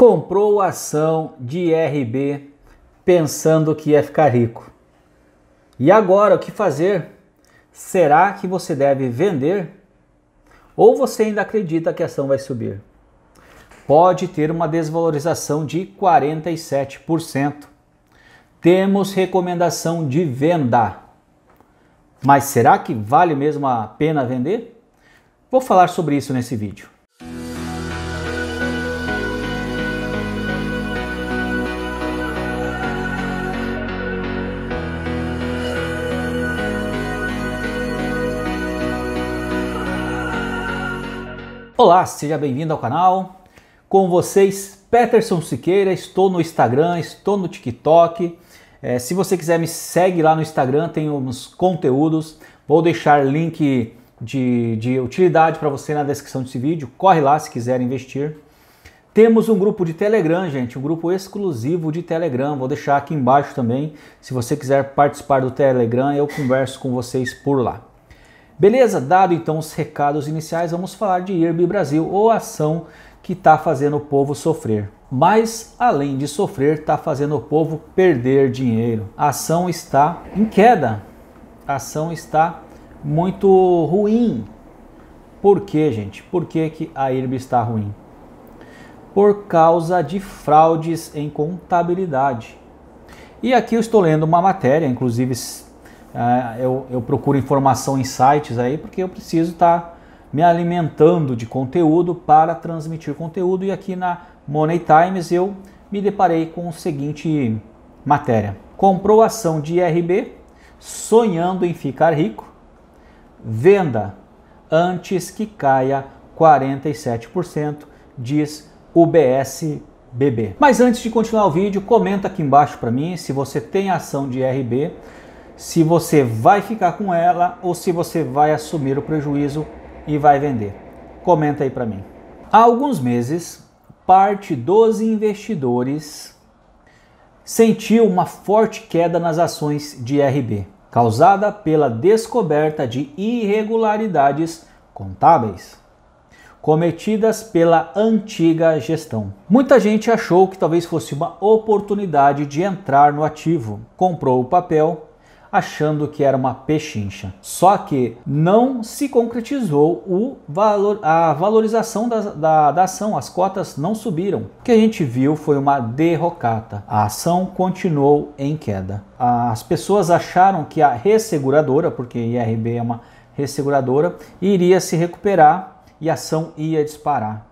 comprou ação de RB pensando que ia ficar rico. E agora, o que fazer? Será que você deve vender? Ou você ainda acredita que a ação vai subir? Pode ter uma desvalorização de 47%. Temos recomendação de venda. Mas será que vale mesmo a pena vender? Vou falar sobre isso nesse vídeo. Olá, seja bem-vindo ao canal. Com vocês, Peterson Siqueira. Estou no Instagram, estou no TikTok. É, se você quiser, me segue lá no Instagram, tem uns conteúdos. Vou deixar link de, de utilidade para você na descrição desse vídeo. Corre lá se quiser investir. Temos um grupo de Telegram, gente, um grupo exclusivo de Telegram. Vou deixar aqui embaixo também. Se você quiser participar do Telegram, eu converso com vocês por lá. Beleza? Dado então os recados iniciais, vamos falar de IRB Brasil ou ação que está fazendo o povo sofrer. Mas, além de sofrer, está fazendo o povo perder dinheiro. A ação está em queda. A ação está muito ruim. Por que, gente? Por que, que a IRB está ruim? Por causa de fraudes em contabilidade. E aqui eu estou lendo uma matéria, inclusive ah, eu, eu procuro informação em sites aí, porque eu preciso estar tá me alimentando de conteúdo para transmitir conteúdo. E aqui na Money Times eu me deparei com o seguinte matéria: comprou ação de IRB sonhando em ficar rico, venda antes que caia 47%, diz UBS BB. Mas antes de continuar o vídeo, comenta aqui embaixo para mim se você tem ação de IRB se você vai ficar com ela ou se você vai assumir o prejuízo e vai vender. Comenta aí para mim. Há alguns meses, parte dos investidores sentiu uma forte queda nas ações de RB, causada pela descoberta de irregularidades contábeis cometidas pela antiga gestão. Muita gente achou que talvez fosse uma oportunidade de entrar no ativo, comprou o papel achando que era uma pechincha. Só que não se concretizou o valor, a valorização da, da, da ação, as cotas não subiram. O que a gente viu foi uma derrocata. A ação continuou em queda. As pessoas acharam que a resseguradora, porque IRB é uma resseguradora, iria se recuperar e a ação ia disparar.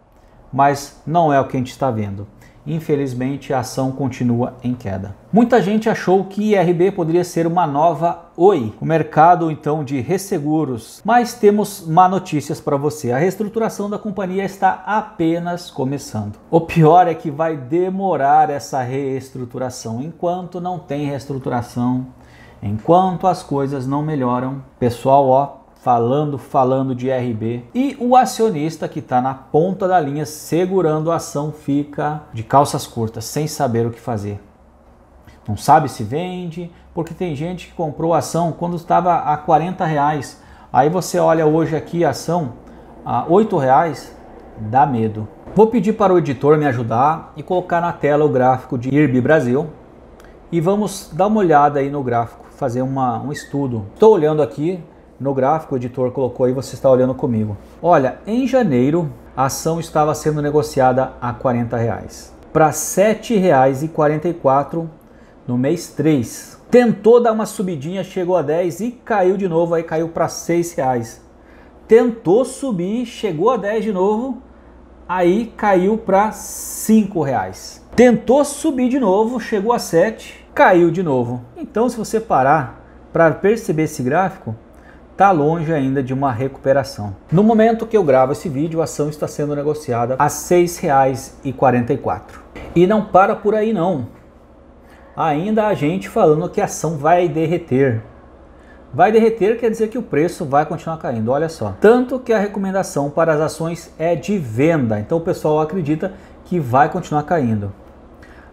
Mas não é o que a gente está vendo. Infelizmente, a ação continua em queda. Muita gente achou que IRB poderia ser uma nova Oi, o mercado então de resseguros. Mas temos má notícias para você. A reestruturação da companhia está apenas começando. O pior é que vai demorar essa reestruturação. Enquanto não tem reestruturação, enquanto as coisas não melhoram, pessoal, ó, falando, falando de RB. E o acionista que está na ponta da linha segurando a ação fica de calças curtas, sem saber o que fazer. Não sabe se vende, porque tem gente que comprou a ação quando estava a 40 reais. Aí você olha hoje aqui a ação a 8 reais, dá medo. Vou pedir para o editor me ajudar e colocar na tela o gráfico de IRB Brasil e vamos dar uma olhada aí no gráfico, fazer uma, um estudo. Estou olhando aqui no gráfico, o editor colocou aí, você está olhando comigo. Olha, em janeiro a ação estava sendo negociada a R$ 40,00. para R$ 7,44 no mês 3. Tentou dar uma subidinha, chegou a 10 e caiu de novo, aí caiu para R$ 6,00. Tentou subir, chegou a 10 de novo, aí caiu para R$ 5,00. Tentou subir de novo, chegou a 7, caiu de novo. Então, se você parar para perceber esse gráfico, está longe ainda de uma recuperação. No momento que eu gravo esse vídeo, a ação está sendo negociada a R$ 6,44. E não para por aí não. Ainda a gente falando que a ação vai derreter. Vai derreter quer dizer que o preço vai continuar caindo, olha só. Tanto que a recomendação para as ações é de venda, então o pessoal acredita que vai continuar caindo.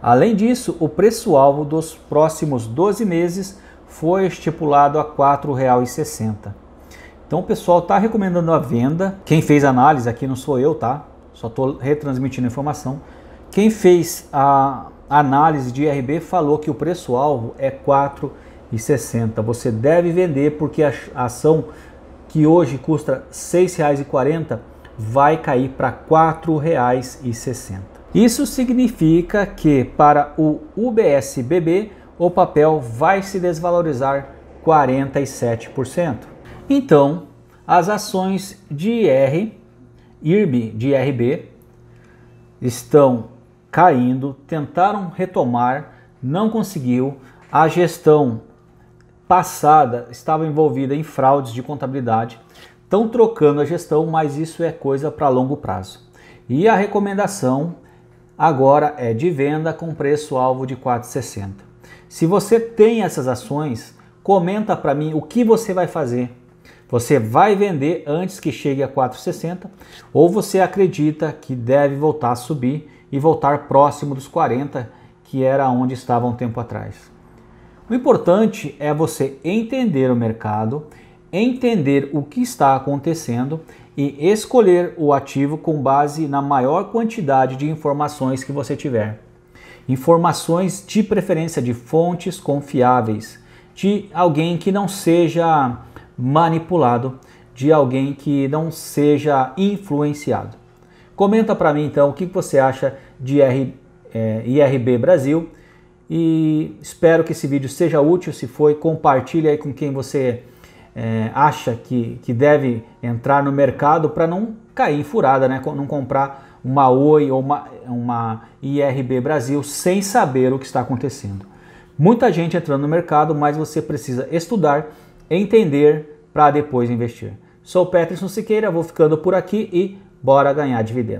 Além disso, o preço-alvo dos próximos 12 meses foi estipulado a R$ 4,60. Então o pessoal está recomendando a venda. Quem fez a análise aqui não sou eu, tá? Só estou retransmitindo a informação. Quem fez a análise de IRB falou que o preço-alvo é R$ 4,60. Você deve vender porque a ação que hoje custa R$ 6,40 vai cair para R$ 4,60. Isso significa que para o UBSBB o papel vai se desvalorizar 47%. Então, as ações de IR, IRB de IRB estão caindo, tentaram retomar, não conseguiu. A gestão passada estava envolvida em fraudes de contabilidade. Estão trocando a gestão, mas isso é coisa para longo prazo. E a recomendação agora é de venda com preço alvo de 460. Se você tem essas ações, comenta para mim o que você vai fazer. Você vai vender antes que chegue a 4,60 ou você acredita que deve voltar a subir e voltar próximo dos 40, que era onde estava um tempo atrás. O importante é você entender o mercado, entender o que está acontecendo e escolher o ativo com base na maior quantidade de informações que você tiver informações de preferência de fontes confiáveis, de alguém que não seja manipulado, de alguém que não seja influenciado. Comenta para mim então o que você acha de R, é, IRB Brasil e espero que esse vídeo seja útil. Se foi, compartilhe aí com quem você é, acha que, que deve entrar no mercado para não cair em furada, né? não comprar uma Oi ou uma, uma IRB Brasil sem saber o que está acontecendo. Muita gente entrando no mercado, mas você precisa estudar, entender para depois investir. Sou Peterson Siqueira, vou ficando por aqui e bora ganhar dividendo.